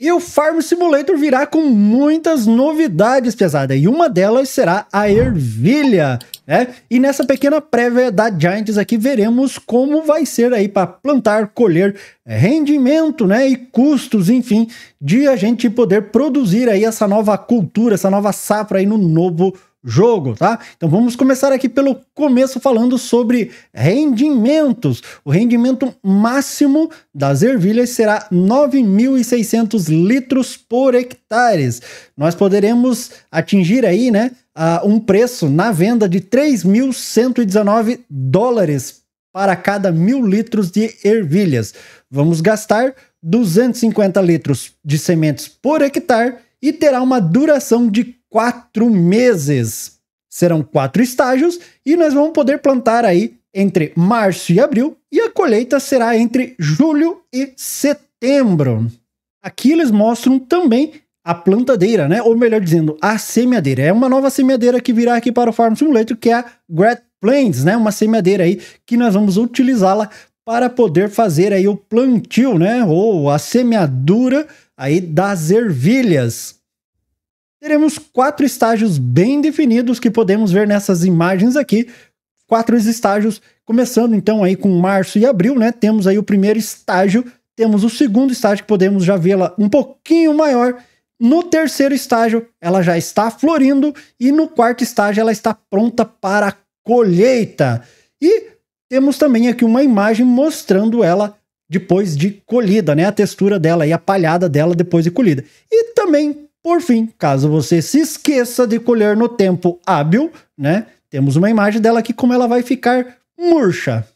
E o Farm Simulator virá com muitas novidades, pesada. E uma delas será a ervilha, né? E nessa pequena prévia da Giants aqui, veremos como vai ser aí para plantar, colher, eh, rendimento, né? E custos, enfim, de a gente poder produzir aí essa nova cultura, essa nova safra aí no novo jogo, tá? Então vamos começar aqui pelo começo falando sobre rendimentos. O rendimento máximo das ervilhas será 9.600 litros por hectare. Nós poderemos atingir aí, né, um preço na venda de 3.119 dólares para cada mil litros de ervilhas. Vamos gastar 250 litros de sementes por hectare e terá uma duração de quatro meses. Serão quatro estágios e nós vamos poder plantar aí entre março e abril e a colheita será entre julho e setembro. Aqui eles mostram também a plantadeira, né? Ou melhor dizendo, a semeadeira. É uma nova semeadeira que virá aqui para o Farm Simulator, que é a Great Plains, né? Uma semeadeira aí que nós vamos utilizá-la para poder fazer aí o plantio, né, ou a semeadura aí das ervilhas. Teremos quatro estágios bem definidos que podemos ver nessas imagens aqui. Quatro estágios, começando então aí com março e abril, né? Temos aí o primeiro estágio, temos o segundo estágio que podemos já vê-la um pouquinho maior. No terceiro estágio, ela já está florindo e no quarto estágio ela está pronta para colheita. E temos também aqui uma imagem mostrando ela depois de colhida, né? A textura dela e a palhada dela depois de colhida. E também, por fim, caso você se esqueça de colher no tempo hábil, né? Temos uma imagem dela aqui como ela vai ficar murcha.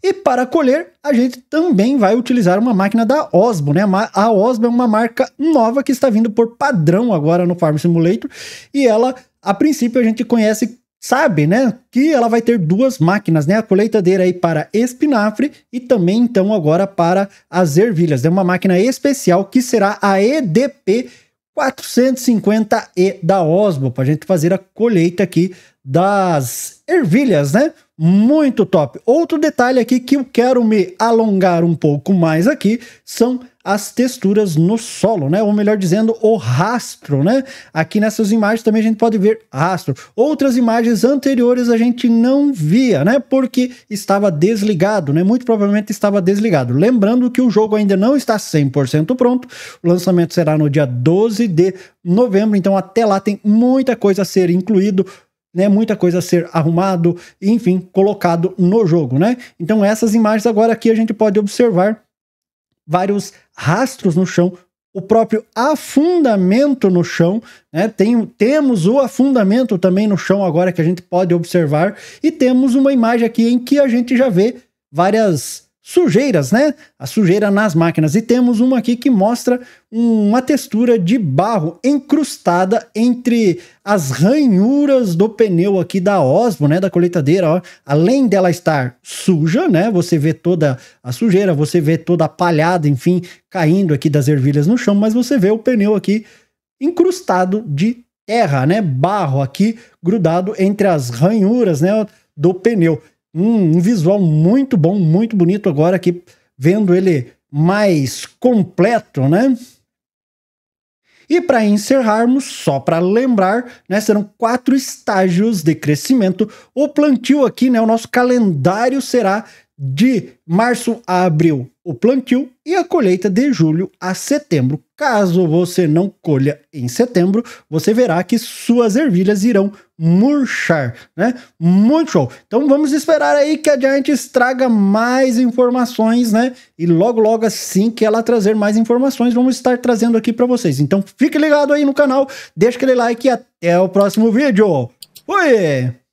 E para colher, a gente também vai utilizar uma máquina da Osmo, né? A Osmo é uma marca nova que está vindo por padrão agora no Farm Simulator e ela, a princípio, a gente conhece sabe, né, que ela vai ter duas máquinas, né, a colheitadeira aí para espinafre e também então agora para as ervilhas. É uma máquina especial que será a EDP 450E da Osmo, para a gente fazer a colheita aqui das ervilhas, né? Muito top. Outro detalhe aqui que eu quero me alongar um pouco mais aqui são as texturas no solo, né? Ou melhor dizendo, o rastro, né? Aqui nessas imagens também a gente pode ver rastro. Outras imagens anteriores a gente não via, né? Porque estava desligado, né? Muito provavelmente estava desligado. Lembrando que o jogo ainda não está 100% pronto. O lançamento será no dia 12 de novembro, então até lá tem muita coisa a ser incluído né, muita coisa a ser arrumado, enfim, colocado no jogo, né? Então essas imagens agora aqui a gente pode observar vários rastros no chão, o próprio afundamento no chão, né? Tem, temos o afundamento também no chão agora que a gente pode observar e temos uma imagem aqui em que a gente já vê várias sujeiras, né? A sujeira nas máquinas. E temos uma aqui que mostra uma textura de barro encrustada entre as ranhuras do pneu aqui da Osmo, né, da coletadeira, ó. Além dela estar suja, né? Você vê toda a sujeira, você vê toda a palhada, enfim, caindo aqui das ervilhas no chão, mas você vê o pneu aqui encrustado de terra, né? Barro aqui grudado entre as ranhuras, né, do pneu um, um visual muito bom, muito bonito agora aqui, vendo ele mais completo, né? E para encerrarmos, só para lembrar, né, serão quatro estágios de crescimento. O plantio aqui, né, o nosso calendário será de março a abril o plantio e a colheita de julho a setembro. Caso você não colha em setembro, você verá que suas ervilhas irão murchar, né? Muito show. Então vamos esperar aí que a Giant traga mais informações, né? E logo logo assim que ela trazer mais informações, vamos estar trazendo aqui para vocês. Então fique ligado aí no canal, deixa aquele like e até o próximo vídeo. Fui!